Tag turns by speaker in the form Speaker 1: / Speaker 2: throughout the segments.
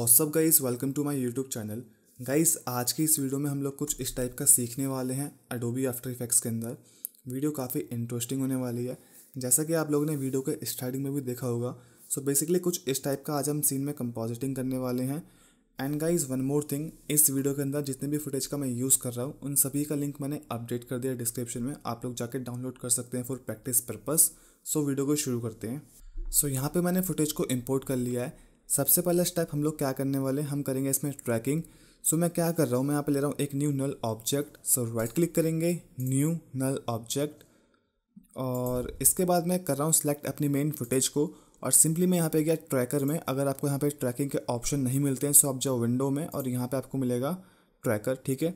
Speaker 1: WhatsApp guys welcome to my YouTube channel guys आज की इस वीडियो में हम लोग कुछ इस टाइप का सीखने वाले हैं अडोबी आफ्टर इफेक्ट्स के अंदर वीडियो काफ़ी इंटरेस्टिंग होने वाली है जैसा कि आप लोगों ने वीडियो के स्टार्टिंग में भी देखा होगा सो so बेसिकली कुछ इस टाइप का आज हम सीन में कंपोजिटिंग करने वाले हैं and guys one more thing इस वीडियो के अंदर जितने भी फुटेज का मैं यूज़ कर रहा हूँ उन सभी का लिंक मैंने अपडेट कर दिया डिस्क्रिप्शन में आप लोग जाके डाउनलोड कर सकते हैं for practice purpose so video को शुरू करते हैं सो so, यहाँ पे मैंने फुटेज को इंपोर्ट कर लिया है सबसे पहला स्टेप हम लोग क्या करने वाले हैं हम करेंगे इसमें ट्रैकिंग सो मैं क्या कर रहा हूँ मैं यहाँ पे ले रहा हूँ एक new null object so right click करेंगे न्यू नल ऑब्जेक्ट और इसके बाद मैं कर रहा हूँ सेलेक्ट अपनी मेन फुटेज को और सिंपली मैं यहाँ पे गया ट्रैकर में अगर आपको यहाँ पे ट्रैकिंग के ऑप्शन नहीं मिलते हैं सो आप जाओ विंडो में और यहाँ पे आपको मिलेगा ट्रैकर ठीक है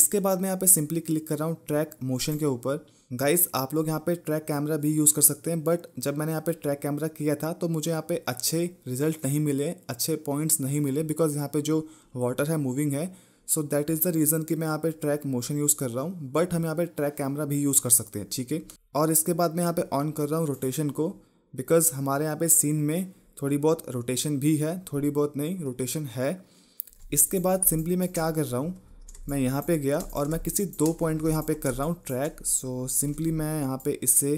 Speaker 1: इसके बाद मैं यहाँ पे सिंपली क्लिक कर रहा हूँ ट्रैक मोशन के ऊपर गाइस आप लोग यहाँ पे ट्रैक कैमरा भी यूज़ कर सकते हैं बट जब मैंने यहाँ पे ट्रैक कैमरा किया था तो मुझे यहाँ पे अच्छे रिजल्ट नहीं मिले अच्छे पॉइंट्स नहीं मिले बिकॉज यहाँ पे जो वाटर है मूविंग है so that is the reason कि मैं यहाँ पे ट्रैक मोशन यूज़ कर रहा हूँ बट हम यहाँ पे ट्रैक कैमरा भी यूज़ कर सकते हैं ठीक है और इसके बाद मैं यहाँ पर ऑन कर रहा हूँ रोटेशन को बिकॉज हमारे यहाँ पर सीन में थोड़ी बहुत रोटेशन भी है थोड़ी बहुत नहीं रोटेशन है इसके बाद सिंपली मैं क्या कर रहा हूँ मैं यहाँ पे गया और मैं किसी दो पॉइंट को यहाँ पे कर रहा हूँ ट्रैक सो सिंपली मैं यहाँ पे इसे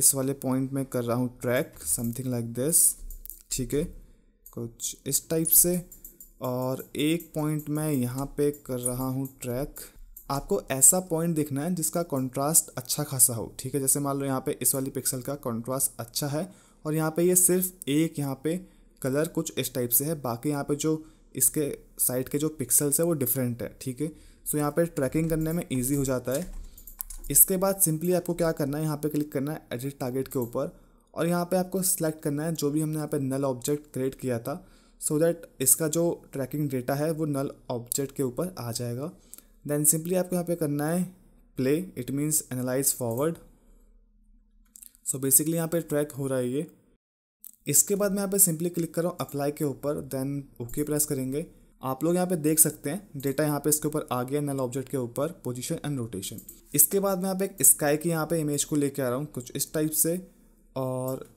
Speaker 1: इस वाले पॉइंट में कर रहा हूँ ट्रैक समथिंग लाइक दिस ठीक है कुछ इस टाइप से और एक पॉइंट मैं यहाँ पे कर रहा हूँ ट्रैक आपको ऐसा पॉइंट देखना है जिसका कंट्रास्ट अच्छा खासा हो ठीक है जैसे मान लो यहाँ पे इस वाली पिक्सल का कंट्रास्ट अच्छा है और यहाँ पे ये यह सिर्फ एक यहाँ पे कलर कुछ इस टाइप से है बाकी यहाँ पे जो इसके साइट के जो पिक्सल्स है वो डिफरेंट है ठीक है सो यहाँ पर ट्रैकिंग करने में ईजी हो जाता है इसके बाद सिंपली आपको क्या करना है यहाँ पर क्लिक करना है एडिट टारगेट के ऊपर और यहाँ पर आपको सेलेक्ट करना है जो भी हमने यहाँ पर नल ऑब्जेक्ट क्रिएट किया था सो so दैट इसका जो ट्रैकिंग डेटा है वो नल ऑब्जेक्ट के ऊपर आ जाएगा देन सिंपली आपको यहाँ पे करना है play it means analyse forward so basically यहाँ पे ट्रैक हो रहा है ये इसके बाद मैं यहाँ पे सिंपली क्लिक कर रहा हूँ अप्लाई के ऊपर देन ओके प्रेस करेंगे आप लोग यहाँ पे देख सकते हैं डेटा यहाँ पे इसके ऊपर आ गया नल ऑब्जेक्ट के ऊपर पोजीशन एंड रोटेशन इसके बाद मैं यहाँ पे एक स्काई की यहाँ पे इमेज को लेके आ रहा हूँ कुछ इस टाइप से और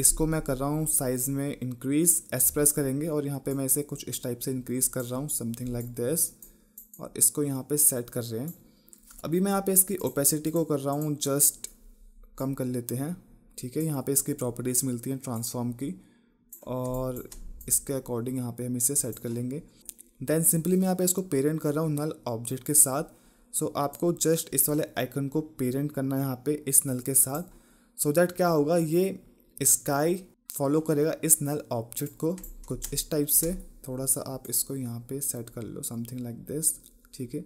Speaker 1: इसको मैं कर रहा हूँ साइज़ में इंक्रीज़ एक्सप्रेस करेंगे और यहाँ पर मैं इसे कुछ इस टाइप से इंक्रीज़ कर रहा हूँ समथिंग लाइक दिस और इसको यहाँ पर सेट कर रहे हैं अभी मैं यहाँ पे इसकी ओपेसिटी को कर रहा हूँ जस्ट कम कर लेते हैं ठीक है यहाँ पे इसकी प्रॉपर्टीज़ मिलती हैं ट्रांसफॉर्म की और इसके अकॉर्डिंग यहाँ पे हम इसे सेट कर लेंगे देन सिंपली मैं यहाँ पे इसको पेरेंट कर रहा हूँ नल ऑब्जेक्ट के साथ सो so, आपको जस्ट इस वाले आइकन को पेरेंट करना है यहाँ पे इस नल के साथ सो so दैट क्या होगा ये स्काई फॉलो करेगा इस नल ऑब्जेक्ट को कुछ इस टाइप से थोड़ा सा आप इसको यहाँ पे सेट कर लो समथिंग लाइक दिस ठीक है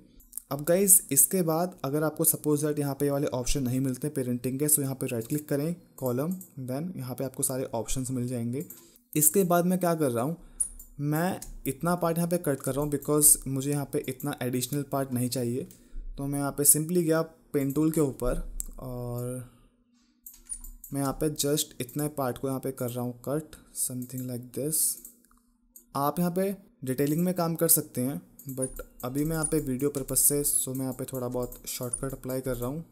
Speaker 1: अब गाइज इसके बाद अगर आपको सपोज दैट यहाँ पे वाले ऑप्शन नहीं मिलते पेरेंटिंग के सो यहाँ पे राइट क्लिक करें कॉलम देन यहाँ पे आपको सारे ऑप्शंस मिल जाएंगे इसके बाद मैं क्या कर रहा हूँ मैं इतना पार्ट यहाँ पे कट कर रहा हूँ बिकॉज मुझे यहाँ पे इतना एडिशनल पार्ट नहीं चाहिए तो मैं यहाँ पे सिंपली गया पेन टूल के ऊपर और मैं यहाँ पे जस्ट इतने पार्ट को यहाँ पे कर रहा हूँ कट समथिंग लाइक दिस आप यहाँ पे डिटेलिंग में काम कर सकते हैं बट अभी मैं यहाँ पे वीडियो पर्पज़ से सो मैं यहाँ पे थोड़ा बहुत शॉर्टकट अप्लाई कर रहा हूँ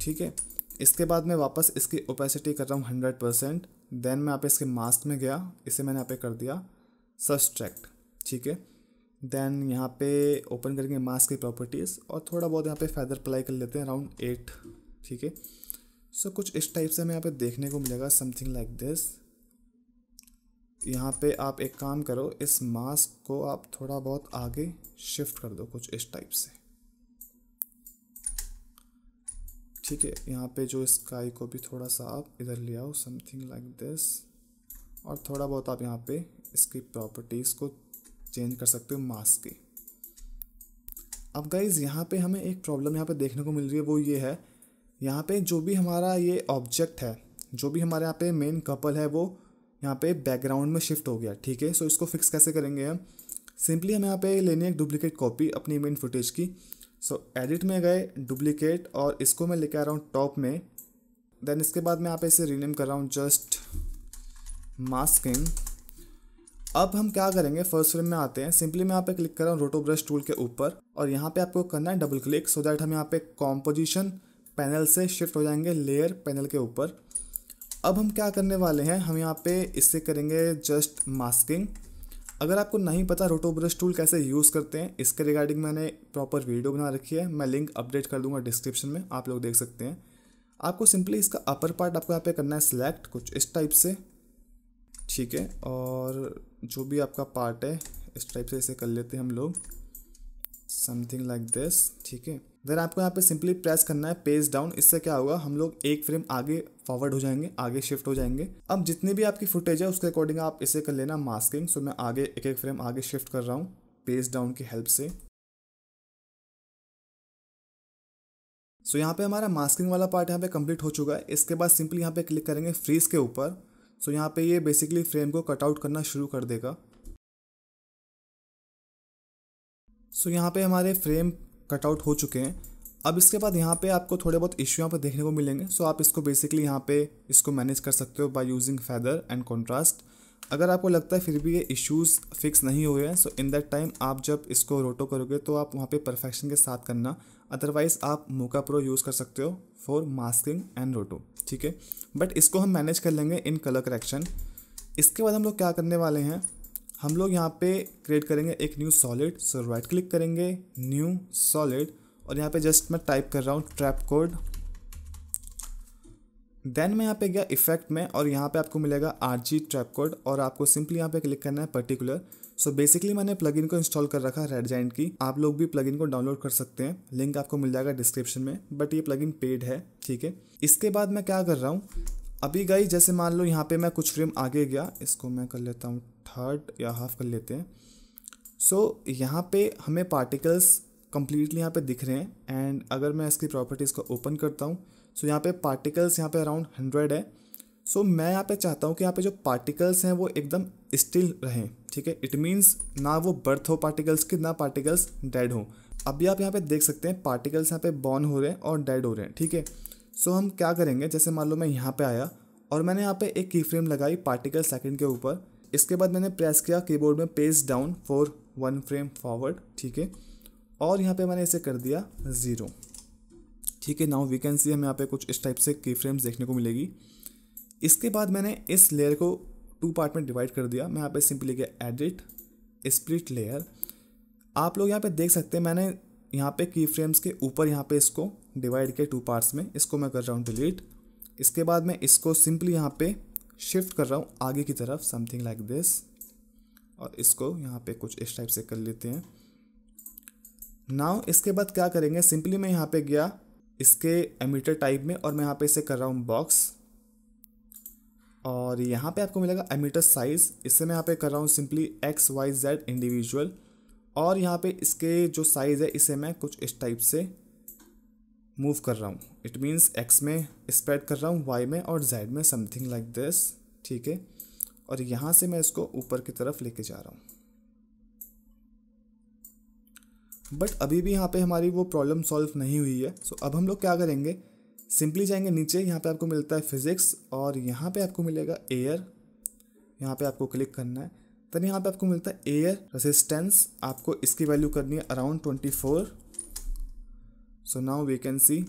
Speaker 1: ठीक है इसके बाद मैं वापस इसकी ओपेसिटी कर रहा हूँ हंड्रेड परसेंट देन मैं यहाँ पे इसके मास्क में गया इसे मैंने यहाँ पे कर दिया सस्ट्रैक्ट ठीक है देन यहाँ पे ओपन करेंगे मास्क की प्रॉपर्टीज़ और थोड़ा बहुत यहाँ पे फैदर अप्लाई कर लेते हैं अराउंड एट ठीक है सो कुछ इस टाइप से हमें यहाँ पे देखने को मिलेगा समथिंग लाइक दिस यहाँ पे आप एक काम करो इस मास्क को आप थोड़ा बहुत आगे शिफ्ट कर दो कुछ इस टाइप से ठीक है यहाँ पे जो स्काई को भी थोड़ा सा आप इधर ले आओ समथिंग लाइक दिस और थोड़ा बहुत आप यहाँ पे इसकी प्रॉपर्टीज़ को चेंज कर सकते हो मास्क की अब गाइज यहाँ पे हमें एक प्रॉब्लम यहाँ पे देखने को मिल रही है वो ये है यहाँ पे जो भी हमारा ये ऑब्जेक्ट है जो भी हमारे यहाँ पे मेन कपल है वो यहाँ पे बैकग्राउंड में शिफ्ट हो गया ठीक है सो इसको फिक्स कैसे करेंगे हम सिंपली हमें यहाँ पे लेनी है एक डुप्लीकेट कॉपी अपनी मेन फुटेज की सो so, एडिट में गए डुप्लीकेट और इसको मैं लेके आ रहा हूँ टॉप में देन इसके बाद मैं यहाँ पे इसे रीनेम कर रहा हूँ जस्ट मास्किंग अब हम क्या करेंगे फर्स्ट फ्रेम में आते हैं सिंपली मैं यहाँ पे क्लिक कर रहा हूँ रोटो ब्रश टूल के ऊपर और यहाँ पे आपको करना है डबल क्लिक सो दैट हम यहाँ पे कॉम्पोजिशन पैनल से शिफ्ट हो जाएंगे लेयर पैनल के ऊपर अब हम क्या करने वाले हैं हम यहाँ पे इससे करेंगे जस्ट मास्किंग अगर आपको नहीं पता रोटोब्रश टूल कैसे यूज़ करते हैं इसके रिगार्डिंग मैंने प्रॉपर वीडियो बना रखी है मैं लिंक अपडेट कर दूंगा डिस्क्रिप्शन में आप लोग देख सकते हैं आपको सिंपली इसका अपर पार्ट आपको यहाँ पे करना है सिलेक्ट कुछ इस टाइप से ठीक है और जो भी आपका पार्ट है इस टाइप से इसे कर लेते हैं हम लोग समथिंग लाइक दिस ठीक है देन आपको यहाँ पे सिंपली प्रेस करना है पेज डाउन इससे क्या होगा हम लोग एक फ्रेम आगे फॉरवर्ड हो जाएंगे आगे शिफ्ट हो जाएंगे अब जितनी भी आपकी फुटेज है उसके अकॉर्डिंग आप इसे कर लेना मास्किंग सो मैं आगे एक एक फ्रेम आगे शिफ्ट कर रहा हूँ पेज डाउन की हेल्प से सो so, यहाँ पे हमारा मास्किंग वाला पार्ट यहाँ पे कंप्लीट हो चुका है इसके बाद सिंपली यहाँ पे क्लिक करेंगे फ्रीज के ऊपर सो so, यहाँ पे ये बेसिकली फ्रेम को कटआउट करना शुरू कर देगा सो so, यहाँ पे हमारे फ्रेम कट आउट हो चुके हैं अब इसके बाद यहाँ पे आपको थोड़े बहुत इश्यू यहाँ पर देखने को मिलेंगे सो आप इसको बेसिकली यहाँ पे इसको मैनेज कर सकते हो by using feather and contrast अगर आपको लगता है फिर भी ये इश्यूज़ फिक्स नहीं हुए हैं सो इन दैट टाइम आप जब इसको रोटो करोगे तो आप वहाँ पे परफेक्शन के साथ करना अदरवाइज़ आप मोका प्रो यूज़ कर सकते हो फॉर मास्किंग एंड रोटो ठीक है बट इसको हम मैनेज कर लेंगे इन कलर करेक्शन इसके बाद हम लोग क्या करने वाले हैं हम लोग यहाँ पे क्रिएट करेंगे एक new solid so right click करेंगे न्यू सॉलिड और यहाँ पे जस्ट मैं टाइप कर रहा हूँ ट्रैप कोड देन मैं यहाँ पे गया इफेक्ट में और यहाँ पे आपको मिलेगा आर जी ट्रैप कोड और आपको सिंपली यहाँ पे क्लिक करना है पर्टिकुलर सो so बेसिकली मैंने प्लगइन को इंस्टॉल कर रखा है रेड जाइंट की आप लोग भी प्लगइन को डाउनलोड कर सकते हैं लिंक आपको मिल जाएगा डिस्क्रिप्शन में बट ये प्लगइन पेड है ठीक है इसके बाद मैं क्या कर रहा हूँ अभी गई जैसे मान लो यहाँ पे मैं कुछ फ्रेम आगे गया इसको मैं कर लेता हूँ थर्ड या हाफ कर लेते हैं सो so, यहाँ पे हमें पार्टिकल्स कम्प्लीटली यहाँ पे दिख रहे हैं एंड अगर मैं इसकी प्रॉपर्टीज़ को ओपन करता हूँ सो so, यहाँ पे पार्टिकल्स यहाँ पे अराउंड हंड्रेड है सो so, मैं यहाँ पे चाहता हूँ कि यहाँ पे जो पार्टिकल्स हैं वो एकदम स्टिल रहें ठीक है इट मीन्स ना वो बर्थ हो पार्टिकल्स की ना पार्टिकल्स डेड हो अभी आप यहाँ पे देख सकते हैं पार्टिकल्स यहाँ पे बॉर्न हो रहे हैं और डेड हो रहे हैं ठीक है सो so, हम क्या करेंगे जैसे मान लो मैं यहाँ पर आया और मैंने यहाँ पर एक की फ्रेम लगाई पार्टिकल सेकेंड के ऊपर इसके बाद मैंने प्रेस किया कीबोर्ड में page down for one frame forward ठीक है और यहाँ पे मैंने इसे कर दिया ज़ीरो ठीक है नाउ वी कैन सी हमें यहाँ पे कुछ इस टाइप से की फ्रेम्स देखने को मिलेगी इसके बाद मैंने इस लेयर को टू पार्ट में डिवाइड कर दिया मैं यहाँ पे सिंपली गया एडिट स्प्लिट लेयर आप लोग यहाँ पे देख सकते हैं मैंने यहाँ पे की फ्रेम्स के ऊपर यहाँ पे इसको डिवाइड किया टू पार्ट्स में इसको मैं कर रहा हूँ डिलीट इसके बाद मैं इसको सिंपली यहाँ पे शिफ्ट कर रहा हूँ आगे की तरफ समथिंग लाइक दिस और इसको यहाँ पे कुछ इस टाइप से कर लेते हैं नाउ इसके बाद क्या करेंगे सिंपली मैं यहाँ पे गया इसके एमीटर टाइप में और मैं यहाँ पे इसे कर रहा हूँ बॉक्स और यहाँ पे आपको मिलेगा एमीटर साइज़ इससे मैं यहाँ पे कर रहा हूँ simply X Y Z individual और यहाँ पे इसके जो साइज़ है इसे मैं कुछ इस टाइप से मूव कर रहा हूँ इट मीन्स एक्स में स्प्रेड कर रहा हूँ वाई में और जेड में समथिंग लाइक दिस ठीक है और यहाँ से मैं इसको ऊपर की तरफ लेके जा रहा हूँ बट अभी भी यहाँ पे हमारी वो प्रॉब्लम सॉल्व नहीं हुई है सो so, अब हम लोग क्या करेंगे सिंपली जाएंगे नीचे यहाँ पे आपको मिलता है फिज़िक्स और यहाँ पे आपको मिलेगा एयर यहाँ पे आपको क्लिक करना है देन यहाँ पे आपको मिलता है एयर रेसिस्टेंस आपको इसकी वैल्यू करनी है around twenty four so now we can see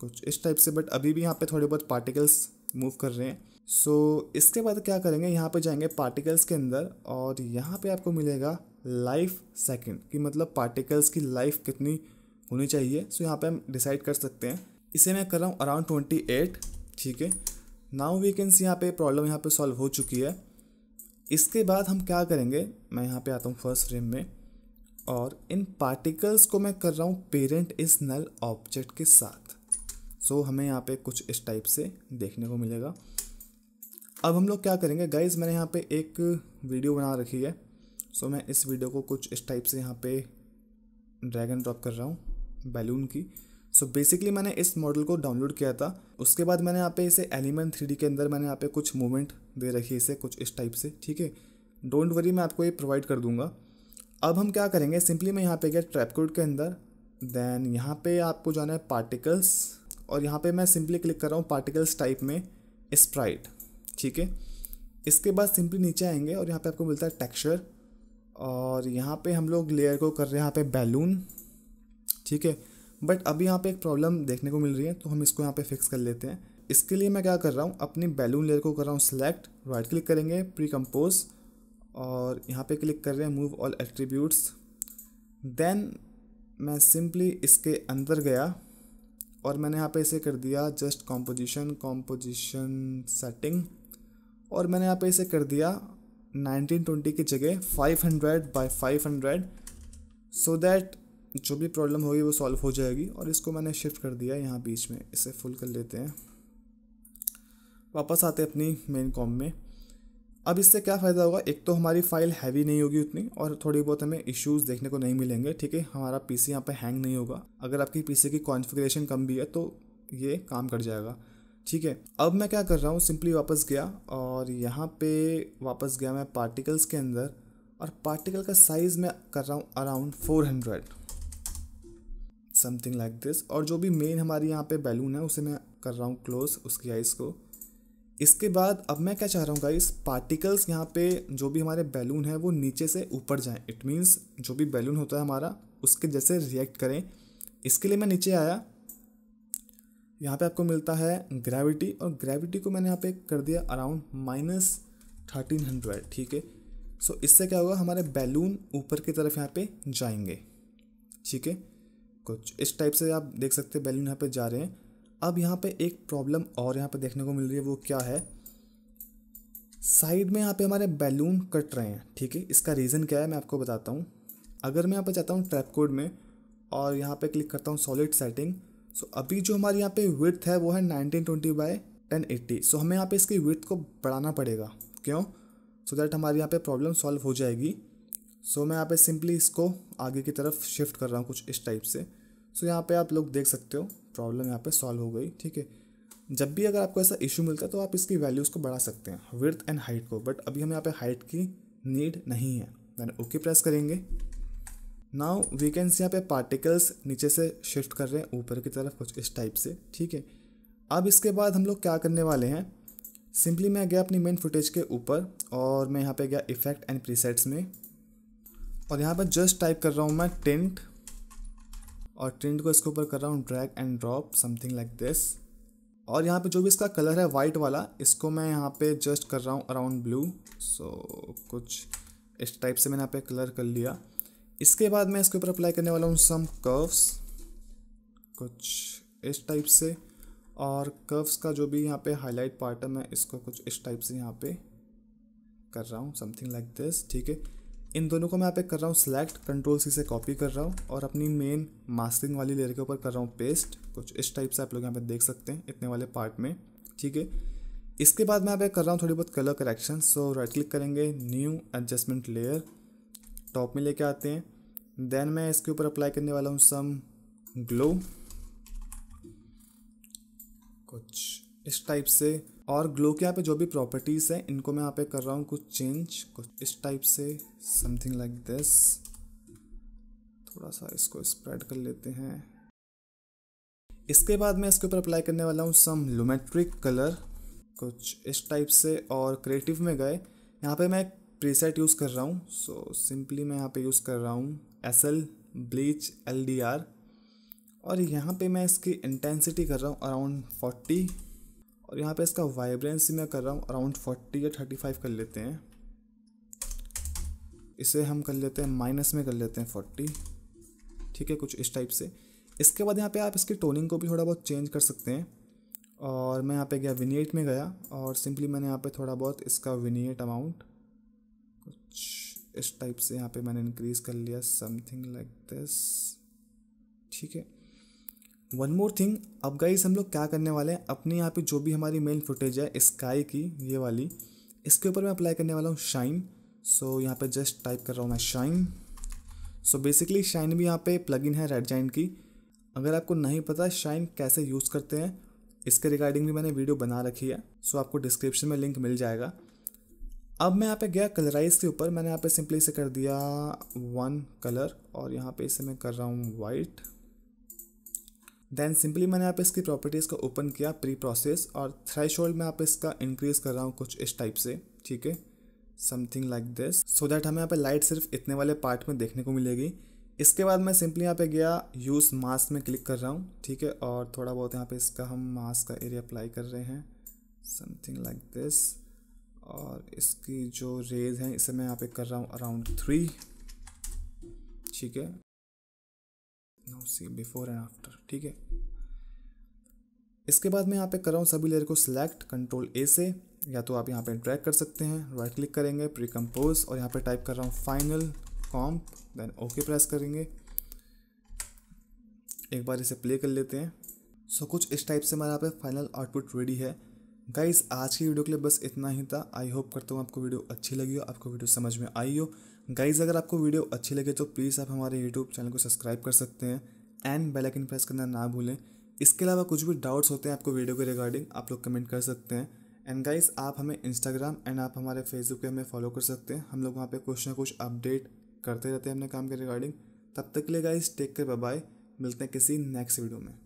Speaker 1: कुछ इस टाइप से बट अभी भी यहाँ पे थोड़े बहुत पार्टिकल्स मूव कर रहे हैं सो so, इसके बाद क्या करेंगे यहाँ पे जाएंगे पार्टिकल्स के अंदर और यहाँ पे आपको मिलेगा लाइफ सेकंड कि मतलब पार्टिकल्स की लाइफ कितनी होनी चाहिए सो so, यहाँ पे हम डिसाइड कर सकते हैं इसे मैं कर रहा हूँ अराउंड ट्वेंटी एट ठीक है नाउ वी कैन सी यहाँ पे प्रॉब्लम यहाँ पे सॉल्व हो चुकी है इसके बाद हम क्या करेंगे मैं यहाँ पे आता हूँ फर्स्ट फ्रेम में और इन पार्टिकल्स को मैं कर रहा हूँ पेरेंट इस नल ऑब्जेक्ट के साथ सो so, हमें यहाँ पे कुछ इस टाइप से देखने को मिलेगा अब हम लोग क्या करेंगे गाइज मैंने यहाँ पे एक वीडियो बना रखी है सो so, मैं इस वीडियो को कुछ इस टाइप से यहाँ पे ड्रैगन ड्रॉप कर रहा हूँ बैलून की सो so, बेसिकली मैंने इस मॉडल को डाउनलोड किया था उसके बाद मैंने यहाँ पे इसे एलिमेंट थ्री के अंदर मैंने यहाँ पे कुछ मूवमेंट दे रखी है इसे कुछ इस टाइप से ठीक है डोंट वरी मैं आपको ये प्रोवाइड कर दूंगा अब हम क्या करेंगे सिंपली मैं यहाँ पे गया ट्रैप कोड के अंदर देन यहाँ पे आपको जाना है पार्टिकल्स और यहाँ पे मैं सिंपली क्लिक कर रहा हूँ पार्टिकल्स टाइप में स्प्राइट ठीक है इसके बाद सिंपली नीचे आएंगे और यहाँ पे आपको मिलता है टेक्सचर और यहाँ पे हम लोग लेयर को कर रहे हैं यहाँ पे बैलून ठीक है बट अभी यहाँ पे एक प्रॉब्लम देखने को मिल रही है तो हम इसको यहाँ पे फिक्स कर लेते हैं इसके लिए मैं क्या कर रहा हूँ अपनी बैलून लेयर को कर रहा हूँ सेलेक्ट राइट क्लिक करेंगे प्री कम्पोज और यहाँ पे क्लिक कर रहे हैं मूव ऑल एट्रीब्यूट्स देन मैं सिंपली इसके अंदर गया और मैंने यहाँ पे इसे कर दिया जस्ट कॉम्पोजिशन कॉम्पोजिशन सेटिंग और मैंने यहाँ पे इसे कर दिया 1920 की जगह 500 बाय 500 सो दैट जो भी प्रॉब्लम होगी वो सॉल्व हो जाएगी और इसको मैंने शिफ्ट कर दिया यहाँ बीच में इसे फुल कर लेते हैं वापस आते अपनी मेन कॉम में अब इससे क्या फ़ायदा होगा एक तो हमारी फ़ाइल हैवी नहीं होगी उतनी और थोड़ी बहुत हमें इश्यूज देखने को नहीं मिलेंगे ठीक है हमारा पीसी यहाँ पर हैंग नहीं होगा अगर आपकी पीसी की कॉन्फ़िगरेशन कम भी है तो ये काम कर जाएगा ठीक है अब मैं क्या कर रहा हूँ सिंपली वापस गया और यहाँ पे वापस गया मैं पार्टिकल्स के अंदर और पार्टिकल का साइज़ मैं कर रहा हूँ around four hundred something like this और जो भी मेन हमारी यहाँ पे बैलून है उसे मैं कर रहा हूँ क्लोज उसकी आइज़ को इसके बाद अब मैं क्या चाह रहा हूँ गाइस पार्टिकल्स यहाँ पे जो भी हमारे बैलून है वो नीचे से ऊपर जाएं इट मीन्स जो भी बैलून होता है हमारा उसके जैसे रिएक्ट करें इसके लिए मैं नीचे आया यहाँ पे आपको मिलता है ग्रेविटी और ग्रेविटी को मैंने यहाँ पे कर दिया अराउंड माइनस थर्टीन हंड्रेड ठीक है सो इससे क्या होगा हमारे बैलून ऊपर की तरफ यहाँ पर जाएंगे ठीक है कुछ इस टाइप से आप देख सकते हैं बैलून यहाँ पर जा रहे हैं अब यहाँ पे एक प्रॉब्लम और यहाँ पे देखने को मिल रही है वो क्या है साइड में यहाँ पे हमारे बैलून कट रहे हैं ठीक है इसका रीज़न क्या है मैं आपको बताता हूँ अगर मैं यहाँ पे जाता हूँ ट्रैप कोड में और यहाँ पे क्लिक करता हूँ सॉलिड सेटिंग सो अभी जो हमारे यहाँ पे विथ है वो है nineteen twenty by ten eighty so हमें यहाँ पे इसकी विथ को बढ़ाना पड़ेगा क्यों सो so दैट हमारे यहाँ पे प्रॉब्लम सॉल्व हो जाएगी सो so, मैं यहाँ पे सिंपली इसको आगे की तरफ शिफ्ट कर रहा हूँ कुछ इस टाइप से सो so, यहाँ पे आप लोग देख सकते हो प्रॉब्लम यहाँ पे सॉल्व हो गई ठीक है जब भी अगर आपको ऐसा इशू मिलता है तो आप इसकी वैल्यूज़ को बढ़ा सकते हैं विर्थ एंड हाइट को बट अभी हमें यहाँ पे हाइट की नीड नहीं है दैन ओके प्रेस करेंगे नाउ वी कैन सी यहाँ पे पार्टिकल्स नीचे से शिफ्ट कर रहे हैं ऊपर की तरफ कुछ इस टाइप से ठीक है अब इसके बाद हम लोग क्या करने वाले हैं सिंपली मैं गया अपनी मेन फुटेज के ऊपर और मैं यहाँ पे गया इफेक्ट एंड प्रीसेट्स में और यहाँ पर जस्ट टाइप कर रहा हूँ मैं टेंट और ट्रेंड को इसके ऊपर कर रहा हूँ drag and drop something like this और यहाँ पे जो भी इसका कलर है वाइट वाला इसको मैं यहाँ पे जस्ट कर रहा हूँ अराउंड ब्लू सो कुछ इस टाइप से मैंने यहाँ पे कलर कर लिया इसके बाद मैं इसके ऊपर अप्लाई करने वाला हूँ सम कर्व्स कुछ इस टाइप से और कर्व्स का जो भी यहाँ पे हाईलाइट पार्ट है मैं इसको कुछ इस टाइप से यहाँ पे कर रहा हूँ समथिंग लाइक दिस ठीक है इन दोनों को मैं यहाँ पे कर रहा हूँ सिलेक्ट कंट्रोल सी से कॉपी कर रहा हूँ और अपनी मेन मास्किंग वाली लेयर के ऊपर कर रहा हूँ पेस्ट कुछ इस टाइप से आप लोग यहाँ पे देख सकते हैं इतने वाले पार्ट में ठीक है इसके बाद मैं यहाँ पे कर रहा हूँ थोड़ी बहुत colour correction so right click करेंगे न्यू एडजस्टमेंट लेयर टॉप में लेके आते हैं देन मैं इसके ऊपर अप्लाई करने वाला हूँ सम ग्लो कुछ इस टाइप से और ग्लो के यहाँ पे जो भी प्रॉपर्टीज़ हैं इनको मैं यहाँ पे कर रहा हूँ कुछ चेंज कुछ इस टाइप से समथिंग लाइक दिस थोड़ा सा इसको स्प्रेड कर लेते हैं इसके बाद मैं इसके ऊपर अप्लाई करने वाला हूँ सम लोमेट्रिक कलर कुछ इस टाइप से और क्रिएटिव में गए यहाँ पे मैं एक प्रीसेट यूज़ कर रहा हूँ सो सिंपली मैं यहाँ पे यूज़ कर रहा हूँ S L bleach L D R और यहाँ पे मैं इसकी इंटेंसिटी कर रहा हूँ अराउंड फोर्टी और यहाँ पे इसका वाइब्रेंसी मैं कर रहा हूँ अराउंड फोर्टी या थर्टी फाइव कर लेते हैं इसे हम कर लेते हैं माइनस में कर लेते हैं फोर्टी ठीक है कुछ इस टाइप से इसके बाद यहाँ पे आप इसकी टोनिंग को भी थोड़ा बहुत चेंज कर सकते हैं और मैं यहाँ पे गया विनीट में गया और सिंपली मैंने यहाँ पे थोड़ा बहुत इसका विनीट अमाउंट कुछ इस टाइप से यहाँ पे मैंने इंक्रीज़ कर लिया समथिंग लाइक दिस ठीक है वन मोर थिंग अब गाइज हम लोग क्या करने वाले हैं अपने यहाँ पे जो भी हमारी मेन फुटेज है स्काई की ये वाली इसके ऊपर मैं अप्लाई करने वाला हूँ शाइन सो यहाँ पे जस्ट टाइप कर रहा हूँ मैं शाइन सो बेसिकली शाइन भी यहाँ पे प्लगइन है रेड जाइन की अगर आपको नहीं पता शाइन कैसे यूज़ करते हैं इसके रिगार्डिंग भी मैंने वीडियो बना रखी है सो आपको डिस्क्रिप्शन में लिंक मिल जाएगा अब मैं यहाँ पे गया कलराइज के ऊपर मैंने यहाँ पे सिंपली इसे कर दिया वन कलर और यहाँ पे इसे मैं कर रहा हूँ वाइट देन सिंपली मैंने आप इसकी प्रॉपर्टीज़ को ओपन किया प्री प्रोसेस और थ्रेश में आप इसका इंक्रीज़ कर रहा हूँ कुछ इस टाइप से ठीक है something like this so that हमें यहाँ पे लाइट सिर्फ इतने वाले पार्ट में देखने को मिलेगी इसके बाद मैं सिंपली यहाँ पे गया यूज़ मास्क में क्लिक कर रहा हूँ ठीक है और थोड़ा बहुत यहाँ पे इसका हम मास्क का एरिया अप्लाई कर रहे हैं समथिंग लाइक दिस और इसकी जो रेज हैं इसे मैं यहाँ पे कर रहा हूँ अराउंड थ्री ठीक है now see before and after ठीक है इसके बाद मैं यहाँ पे कर रहा हूँ सभी लेयर को सिलेक्ट कंट्रोल ए से या तो आप यहाँ पे ड्रैग कर सकते हैं राइट क्लिक करेंगे प्री कम्पोज और यहाँ पे टाइप कर रहा हूँ final comp then okay press करेंगे एक बार इसे प्ले कर लेते हैं सो so, कुछ इस टाइप से हमारे यहाँ पे फाइनल आउटपुट रेडी है गाइज आज की वीडियो के लिए बस इतना ही था आई होप करता हूँ आपको वीडियो अच्छी लगी हो आपको वीडियो समझ में आई हो गाइज अगर आपको वीडियो अच्छी लगे तो प्लीज़ आप हमारे यूट्यूब चैनल को सब्सक्राइब कर सकते हैं एंड बेल आइकन प्रेस करना ना भूलें इसके अलावा कुछ भी डाउट्स होते हैं आपको वीडियो के रिगार्डिंग आप लोग कमेंट कर सकते हैं एंड गाइज आप हमें इंस्टाग्राम एंड आप हमारे फेसबुक पर हमें फॉलो कर सकते हैं हम लोग वहाँ पर कुछ ना कुछ अपडेट करते रहते हैं अपने काम के रिगार्डिंग तब तक के लिए गाइज टेक केयर बाय मिलते हैं किसी नेक्स्ट वीडियो में